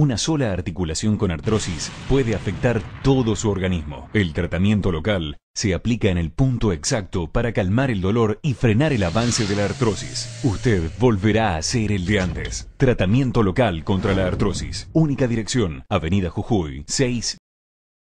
Una sola articulación con artrosis puede afectar todo su organismo. El tratamiento local se aplica en el punto exacto para calmar el dolor y frenar el avance de la artrosis. Usted volverá a ser el de antes. Tratamiento local contra la artrosis. Única dirección, Avenida Jujuy, 6